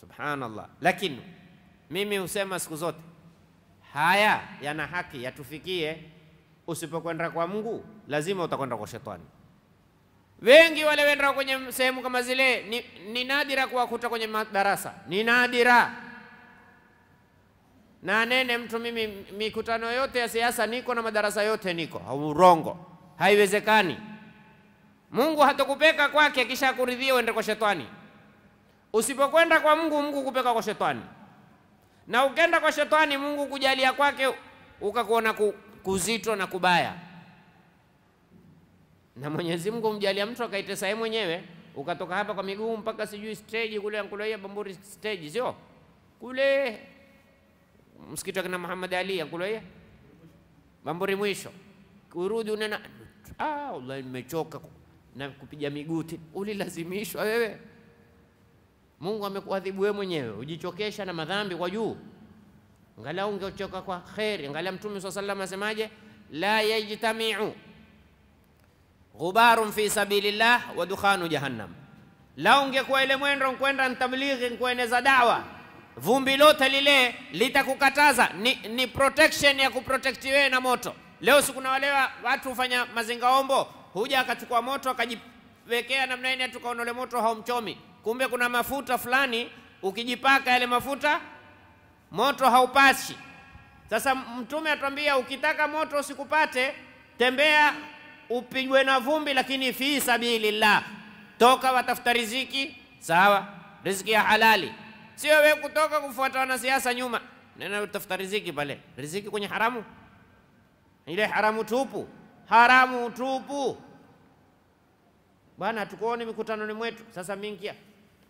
subhanallah. Lakini mimi husema siku zote haya yana haki yatufikie. Usipokwenda kwa Mungu, lazima utakwenda kwa shetani. Wengi wale wenda kwenye sehemu kama zile ni, ni nadira kuwakuta kwenye madarasa, ni nadira na nene mtu mimi, mikutano yote ya siasa niko na madarasa yote niko, urongo, haiwezekani. Mungu hatakupeka kwake, kisha kuridhia uende kwa shetani. Usipokwenda kwa Mungu, Mungu kupeka kwa shetani na ukenda kwa shetani, Mungu kujalia kwake ukakuona kuzito na kubaya, na Mwenyezi Mungu umjalia mtu akaitesa yeye mwenyewe, ukatoka hapa kwa miguu mpaka sijui stage kule Ankuloia Bamburi stage, sio kule msikiti wa kina Muhammad Ali Ankuloia Bamburi mwisho, kurudi unena ah, Allah, nimechoka na kupiga miguu, ulilazimishwa wewe Mungu amekuadhibu wewe mwenyewe, ujichokesha na madhambi kwa juu, angalau ungechoka kwa kheri. Angalia Mtume swalla sallam asemaje, la yajtamiu ghubarun fi sabilillah wa dukhanu jahannam. Lau ungekuwa ile mwendo nkwenda ntablighi, nkueneza dawa, vumbi lote lile litakukataza ni, ni protection ya kuprotekti wewe na moto. Leo sikuna wale watu hufanya mazingaombo, huja akachukua moto akajiwekea namna ile, tukaonole moto haumchomi kumbe kuna mafuta fulani ukijipaka yale mafuta moto haupashi Sasa Mtume atuambia ukitaka moto usikupate, tembea upigwe na vumbi, lakini fi sabilillah, toka watafuta riziki, sawa, riziki ya halali, sio wewe kutoka kufuata wanasiasa nyuma, nena utafuta riziki pale, riziki kwenye haramu, ile haramu tupu, haramu tupu. Bwana, tukuone mikutanoni mwetu sasa, mingia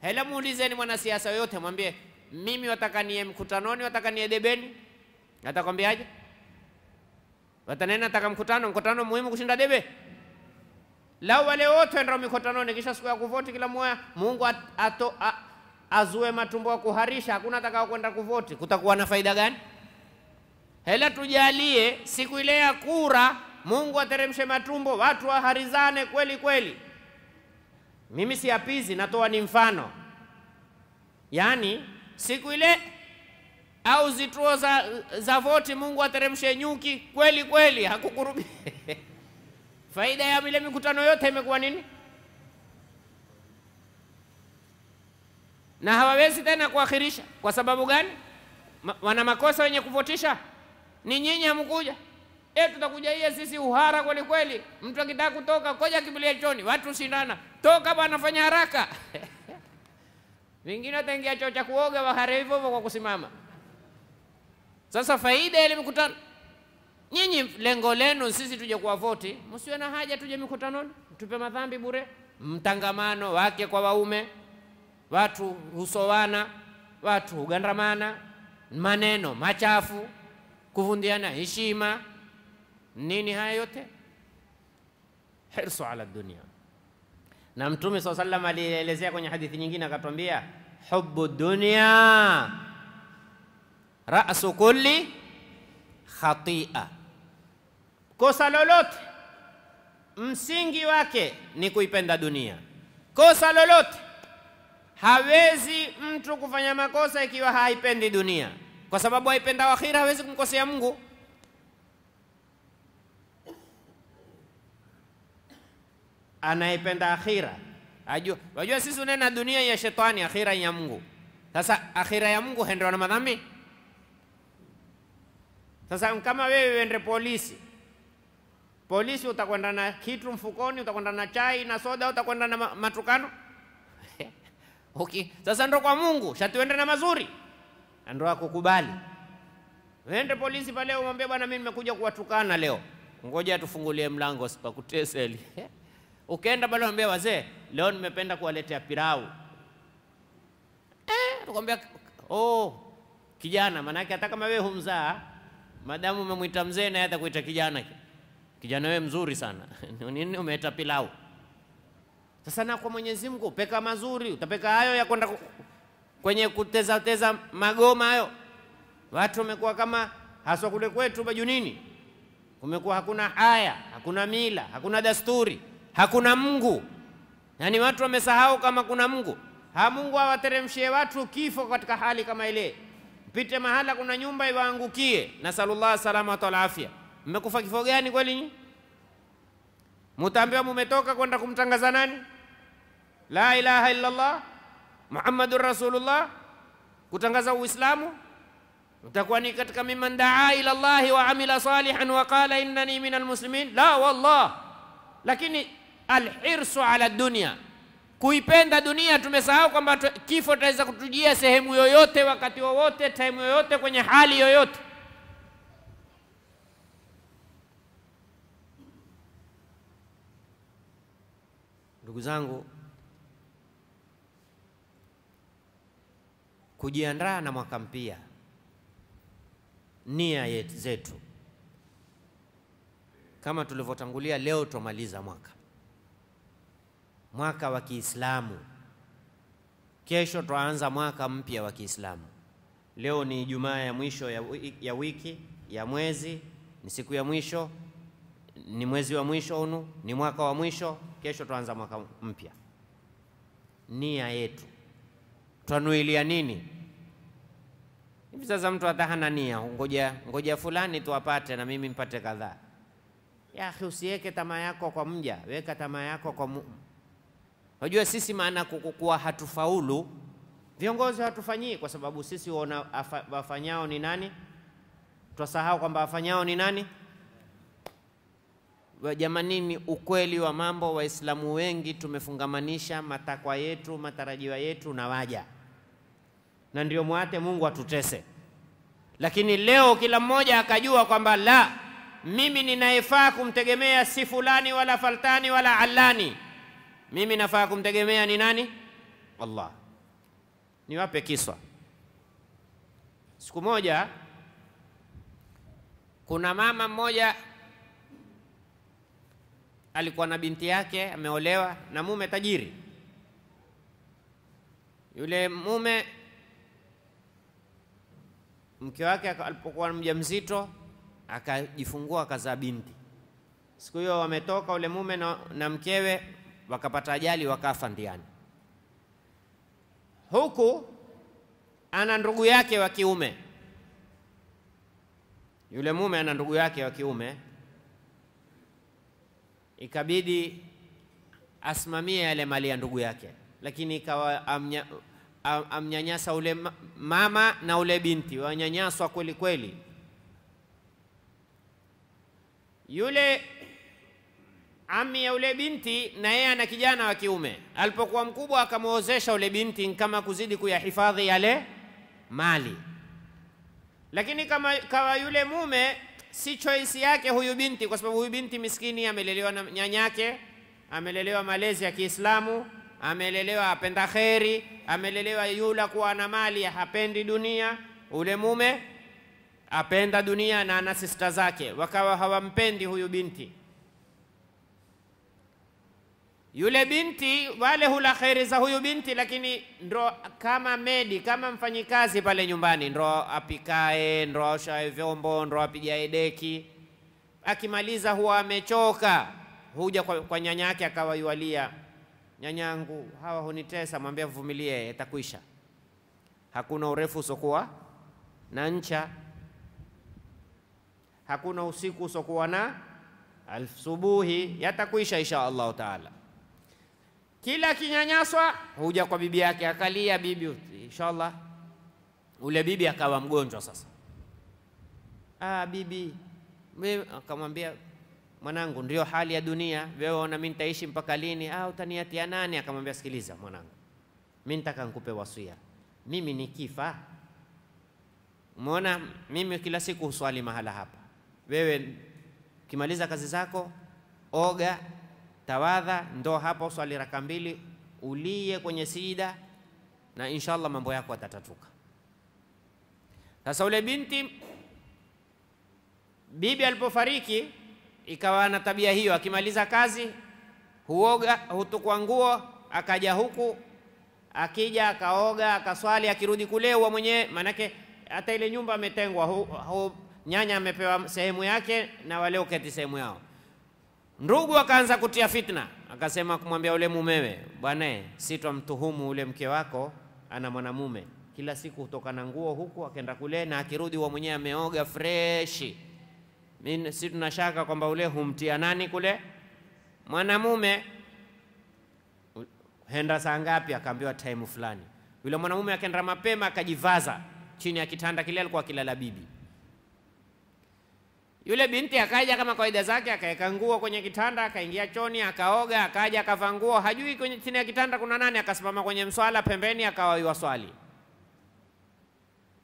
Hela, muulizeni mwanasiasa yoyote, mwambie mimi wataka niye mkutanoni, wataka niye debeni, atakwambiaje? Watanena nataka mkutano, mkutano muhimu kushinda debe. Lau wale wote waendao mikutanoni, kisha siku ya kuvoti kila mmoja, Mungu ato, a, azue matumbo ya kuharisha, hakuna atakao kwenda kuvoti, kutakuwa na faida gani? Hela, tujalie siku ile ya kura, Mungu ateremshe matumbo, watu waharizane kweli kweli. Mimi si apizi, natoa ni mfano. Yaani siku ile au zituo za, za voti Mungu ateremshe nyuki kweli kweli, hakukurubi faida ya ile mikutano yote imekuwa nini? Na hawawezi tena kuakhirisha. Kwa sababu gani? Ma, wana makosa wenye kuvotisha, ni nyinyi hamkuja. E, eh, tutakuja iye sisi uhara kweli kweli. Mtu akitaka kutoka koja kimbilia choni, watu sindana, toka bwana, fanya haraka wengine ataingia choo cha kuoga wahare hivyo hivyo kwa kusimama. Sasa faida ile mikutano, nyinyi lengo lenu sisi tuje voti, msiwe na haja tuje mikutanoni, tupe madhambi bure. Mtangamano wake kwa waume, watu husowana, watu hugandamana, maneno machafu, kuvundiana heshima nini haya yote? Hirsu ala dunia. Na Mtume saa sallam alielezea kwenye hadithi nyingine akatwambia, hubu dunia rasu kulli khatia, kosa lolote msingi wake ni kuipenda dunia. Kosa lolote hawezi mtu kufanya makosa ikiwa haipendi dunia, kwa sababu haipenda akhira hawezi kumkosea Mungu. anayependa akhira ajua. Wajua sisi unena dunia ya shetani, akhira ya Mungu. Sasa akhira ya Mungu hendwa na madhambi. Sasa kama wewe uende polisi, polisi utakwenda na kitu mfukoni, utakwenda na chai na soda, utakwenda na matukano okay. Sasa ndo kwa Mungu shati uende na mazuri, ndo akukubali. Wende polisi pale umwambie, bwana, mimi nimekuja kuwatukana leo, ngoja tufungulie mlango sipakuteseli ukenda pale unamwambia wazee, leo nimependa kuwaletea pirau. Eh, tukwambia oh, kijana, maanake hata kama wewe humzaa, madamu umemwita mzee naye atakuita kijana. Kijana wewe mzuri sana. Nini umeeta pilau? Sasa na kwa Mwenyezi Mungu peka mazuri, utapeka hayo ya kwenda kwenye kuteza teza magoma hayo. Watu wamekuwa kama haswa kule kwetu Bajunini, kumekuwa hakuna haya hakuna mila, hakuna dasturi hakuna Mungu. Yaani watu wamesahau kama kuna Mungu. Ha, Mungu awateremshie wa watu kifo katika hali kama ile, mpite mahala kuna nyumba iwaangukie, nasalullah salamata wal afya. Mmekufa kifo gani kweli nyinyi? Mutaambiwa mumetoka kwenda kumtangaza nani? La ilaha illa Allah Muhammadur Rasulullah, kutangaza Uislamu. Utakuwa ni katika mimman daa ila Allah wa amila salihan wa qala innani minal muslimin. La wallah, lakini alhirsu ala dunia, kuipenda dunia. Tumesahau kwamba kifo taweza kutujia sehemu yoyote, wakati wowote, taimu yoyote, kwenye hali yoyote. Ndugu zangu, kujiandaa na mwaka mpya, nia zetu kama tulivyotangulia, leo twamaliza mwaka mwaka wa Kiislamu. Kesho twaanza mwaka mpya wa Kiislamu. Leo ni Ijumaa ya mwisho ya, wiki ya mwezi, ni siku ya mwisho, ni mwezi wa mwisho unu, ni mwaka wa mwisho. Kesho twaanza mwaka mpya. Nia yetu twanuilia nini? Hivi sasa mtu atahana nia, ngoja ngoja fulani tuwapate na mimi mpate kadhaa. Ya akhi, usiweke tamaa yako kwa mja, weka tamaa yako kwa Unajua sisi maana kuwa hatufaulu, viongozi hatufanyii kwa sababu sisi waona wafanyao ni nani? Twasahau kwamba wafanyao ni nani? Jamanini, ukweli wa mambo, Waislamu wengi tumefungamanisha matakwa yetu, matarajio yetu na waja, na ndio mwate Mungu atutese. Lakini leo kila mmoja akajua kwamba la, mimi ninayefaa kumtegemea si fulani wala faltani wala alani mimi nafaa kumtegemea ni nani? Allah. Niwape kiswa. Siku moja kuna mama mmoja alikuwa na binti yake ameolewa na mume tajiri. Yule mume mke wake alipokuwa mjamzito akajifungua akazaa binti. Siku hiyo wametoka ule mume na, na mkewe wakapata ajali wakafa ndiani. Huku ana ndugu yake wa kiume, yule mume ana ndugu yake wa kiume, ikabidi asimamie yale mali ya ndugu yake, lakini ikawa amnya, am, amnyanyasa ule mama na ule binti, wanyanyaswa kweli kweli. Yule ami ya ule binti na yeye ana kijana wa kiume. Alipokuwa mkubwa akamwozesha ule binti kama kuzidi kuyahifadhi yale mali, lakini kama, kama yule mume si choice yake huyu binti, kwa sababu huyu binti miskini amelelewa na nyanyake, amelelewa malezi ya Kiislamu, amelelewa apenda kheri, amelelewa yula kuwa na mali, hapendi dunia. Ule mume apenda dunia na ana sista zake, wakawa hawampendi huyu binti yule binti wale hula kheri za huyu binti, lakini ndo kama medi, kama mfanyikazi pale nyumbani, ndo apikae, ndo aoshae vyombo, ndo apigae deki. Akimaliza huwa amechoka, huja kwa, kwa nyanya yake akawaiwalia, nyanyangu, hawa hunitesa. Mwambia vumilie, itakwisha. Hakuna urefu usokuwa na ncha, hakuna usiku usokuwa na alsubuhi, yatakuisha insha Allahu taala. Kila akinyanyaswa huja kwa bibi yake, akalia bibi, inshallah ule bibi akawa mgonjwa sasa. Ah, bibi akamwambia mwanangu, ndio hali ya dunia. Wewe ona mimi nitaishi mpaka lini? Ah, utaniatia nani? Akamwambia, sikiliza mwanangu, mimi nitaka nikupe wasia. Mimi nikifa, umeona mimi kila siku huswali mahala hapa. Wewe kimaliza kazi zako oga tawadha, ndo hapo swali raka mbili, ulie kwenye sijida na inshallah mambo yako atatatuka. Sasa ule binti bibi alipofariki ikawa na tabia hiyo, akimaliza kazi huoga, hutukwa nguo, akaja huku, akija akaoga, akaswali, akirudi kule huwa mwenyewe, maanake hata ile nyumba ametengwa, nyanya amepewa sehemu yake na wale uketi sehemu yao. Ndugu akaanza kutia fitna, akasema kumwambia ule mumewe, bwana, si twamtuhumu ule mke wako ana mwanamume kila siku hutoka na nguo huku akenda kule, na akirudi wa mwenyewe ameoga freshi. Mimi si tunashaka kwamba ule humtia nani kule mwanamume, henda saa ngapi? Akaambiwa time fulani. Yule mwanamume akaenda mapema, akajivaza chini ya kitanda kile alikuwa akilala bibi yule binti akaja kama kawaida zake, akaweka nguo kwenye kitanda, akaingia choni akaoga, akaja akavaa nguo, hajui kwenye chini ya kitanda kuna nani. Akasimama kwenye mswala pembeni, akawa swali.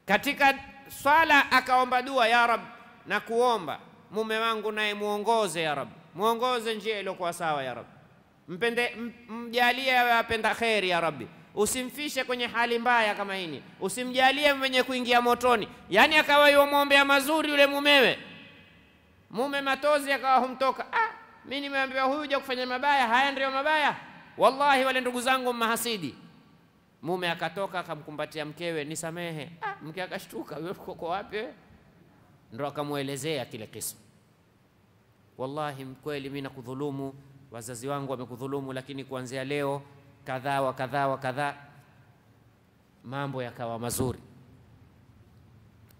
Katika swala akaomba dua, ya Rab, na kuomba mume wangu naye muongoze ya Rab, muongoze njia iliyokuwa sawa ya Rab, mpende mjalie awe apenda kheri ya Rabbi, usimfishe kwenye hali mbaya kama hini, usimjalie mwenye kuingia motoni. Yani akawa yomwombea mazuri yule mumewe mume matozi akawa humtoka. Ah, mimi nimeambiwa huyu ja kufanya mabaya, haya ndio mabaya. Wallahi wale ndugu zangu mmahasidi. Mume akatoka akamkumbatia mkewe, nisamehe. Ah, mke akashtuka, wewe uko wapi? Ndo akamwelezea kile kisa. Wallahi mkweli, mimi nakudhulumu, wazazi wangu wamekudhulumu, lakini kuanzia leo kadhaa wa kadhaa wa kadhaa, mambo yakawa mazuri.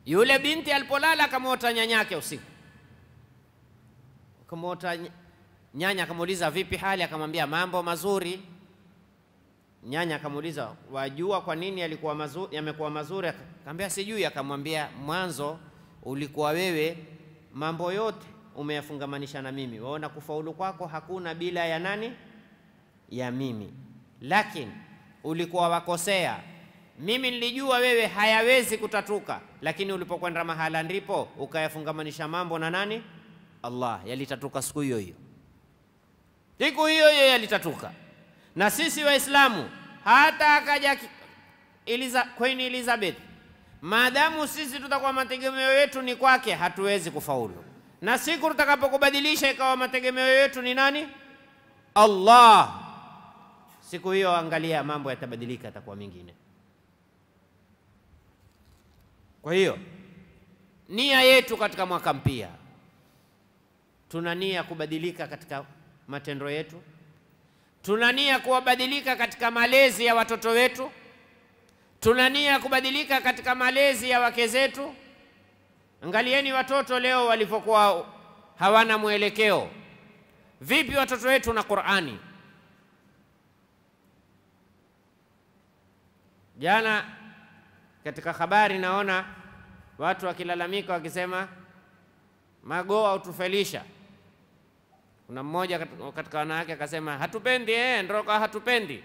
Yule binti alipolala akamwota nyanyake usiku kumwota nyanya, akamuuliza vipi hali, akamwambia mambo mazuri. Nyanya akamuuliza wajua kwa nini yalikuwa mazuri, yamekuwa mazuri? Akamwambia sijui. Akamwambia mwanzo ulikuwa wewe mambo yote umeyafungamanisha na mimi, waona kufaulu kwako hakuna bila ya nani? Ya mimi. Lakini ulikuwa wakosea, mimi nilijua wewe hayawezi kutatuka, lakini ulipokwenda mahala ndipo ukayafungamanisha mambo na nani? Allah yalitatuka siku hiyo hiyo, siku hiyo hiyo yalitatuka. Na sisi Waislamu hata akaja Eliza, Queen Elizabeth, maadamu sisi tutakuwa mategemeo yetu ni kwake, hatuwezi kufaulu. Na siku tutakapokubadilisha ikawa mategemeo yetu ni nani? Allah. Siku hiyo angalia, mambo yatabadilika, yatakuwa mengine. Kwa hiyo nia yetu katika mwaka mpya Tuna nia kubadilika katika matendo yetu, tuna nia kuwabadilika katika malezi ya watoto wetu, tuna nia kubadilika katika malezi ya wake zetu. Angalieni watoto leo walivyokuwa hawana mwelekeo. Vipi watoto wetu na Qur'ani? Jana katika habari naona watu wakilalamika wakisema Magoa hutufelisha. Kuna mmoja katika wanawake akasema, hatupendi eh, ndoka hatupendi.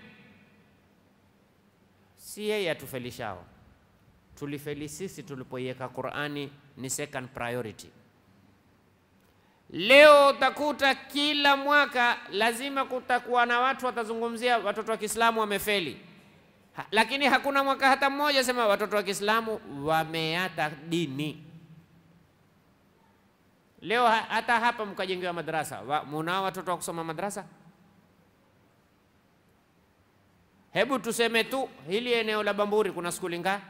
Si yeye atufelishao, tulifeli sisi tulipoiweka Qur'ani ni second priority. Leo utakuta kila mwaka lazima kutakuwa na watu watazungumzia watoto wa Kiislamu wamefeli ha, lakini hakuna mwaka hata mmoja sema watoto wa Kiislamu wameata dini. Leo hata hapa mkajengewa madarasa, munao watoto wa kusoma madarasa? Hebu tuseme tu hili eneo la Bamburi kuna skuli ngaa?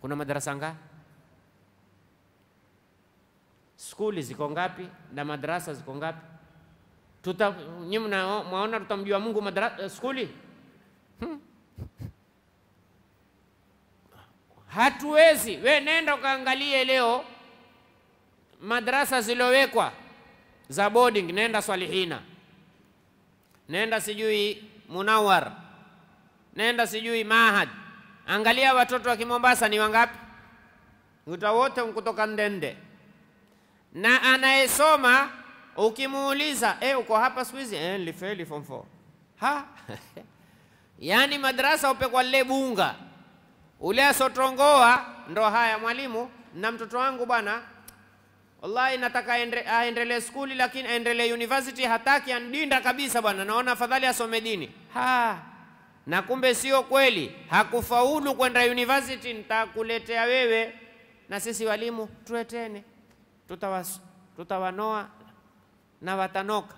Kuna madarasa ngaa? Skuli ziko ngapi na madarasa ziko ngapi? Tuta nyinyi mwaona tutamjua Mungu madarasa eh, skuli? Hmm. Hatuwezi. We nenda ukaangalie leo madrasa zilowekwa za boarding, nenda Swalihina, nenda sijui Munawar, nenda sijui Mahad. Angalia watoto wa Kimombasa ni wangapi? Uta wote kutoka Ndende, na anayesoma ukimuuliza, eh, uko hapa siku hizi? Eh, nilifeli form 4. Ha? yaani madrasa upekwa lile bunga ule asotongoa ndo haya, mwalimu na mtoto wangu bwana wallahi nataka aendelee skuli lakini aendelee university hataki andinda kabisa bwana naona afadhali asome dini ha na kumbe sio kweli hakufaulu kwenda university nitakuletea wewe na sisi walimu tuetene tutawas, tutawanoa na watanoka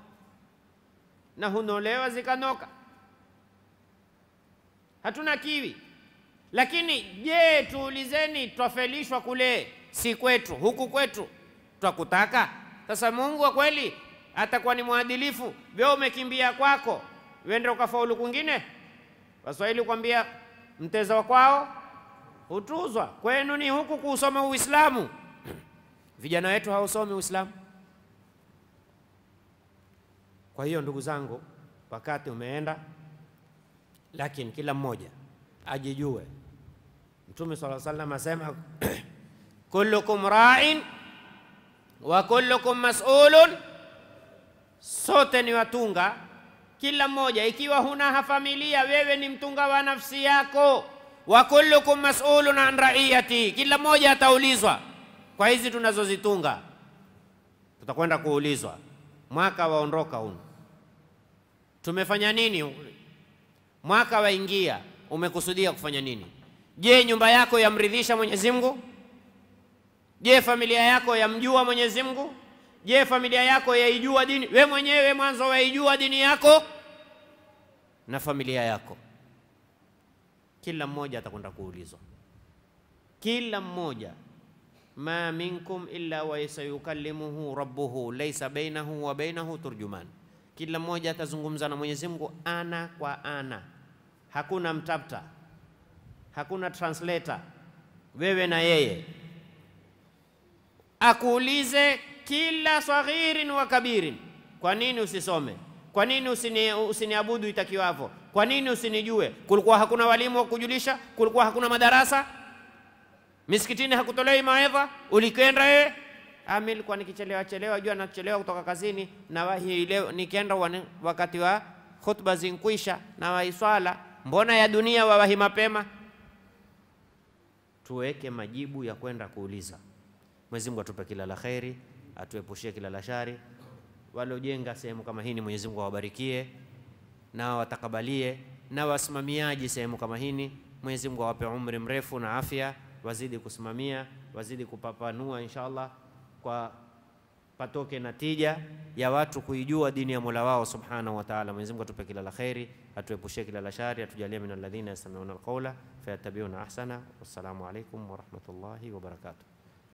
na hunolewa zikanoka hatuna kiwi lakini je tuulizeni twafelishwa kule si kwetu huku kwetu twakutaka. Sasa Mungu wa kweli atakuwa ni mwadilifu. Wewe umekimbia kwako, wende ukafaulu kwingine. Waswahili kwambia mteza wa kwao hutuzwa. Kwenu ni huku kuusoma Uislamu. Vijana wetu hausomi Uislamu. Kwa hiyo ndugu zangu, wakati umeenda, lakini kila mmoja ajijue. Mtume swalla salam asema kullukum ra'in wa kullukum mas'ulun, sote ni watunga kila mmoja. Ikiwa huna familia, wewe ni mtunga wa nafsi yako. Wa kullukum mas'ulun an raiyati, kila mmoja ataulizwa kwa hizi tunazozitunga. Tutakwenda kuulizwa mwaka waondoka huu, tumefanya nini? Mwaka waingia, umekusudia kufanya nini? Je, nyumba yako yamridhisha Mwenyezi Mungu? Je, familia yako yamjua Mwenyezi Mungu? Je, familia yako yaijua dini? We mwenyewe mwanzo waijua dini yako na familia yako? Kila mmoja atakwenda kuulizwa, kila mmoja ma minkum illa wa sayukallimuhu rabbuhu laysa bainahu wa bainahu turjuman, kila mmoja atazungumza na Mwenyezi Mungu ana kwa ana, hakuna mtapta, hakuna translator, wewe na yeye akuulize kila swaghirin wa kabirin, kwa nini usisome? Kwa nini usini, usiniabudu itakiwavyo? Kwa nini usinijue? Kulikuwa hakuna walimu wa kujulisha? Kulikuwa hakuna madarasa? Misikitini hakutolei mawedha Ulikwenda wewe? Amil, ah, kwa nikichelewa chelewa, jua nachelewa kutoka kazini, wahi leo nikienda wakati wa khutba zinkwisha, nawahi swala. Mbona ya dunia wawahi mapema? Tuweke majibu ya kwenda kuuliza. Mwenyezi Mungu atupe kila la kheri, atuepushie kila la shari. Waliojenga sehemu kama hii, Mwenyezi Mungu awabarikie na watakabalie, na wasimamiaji sehemu kama hii, Mwenyezi Mungu awape umri mrefu na afya, wazidi kusimamia, wazidi kupapanua inshallah, kwa patoke na tija ya watu kuijua dini ya Mola wao subhanahu wa ta'ala. Mwenyezi Mungu atupe kila la kheri, atuepushie kila la shari, atujalie min alladhina yastami'una alqawla fayattabi'una ahsana. Wassalamu rahmatullahi wa barakatuh.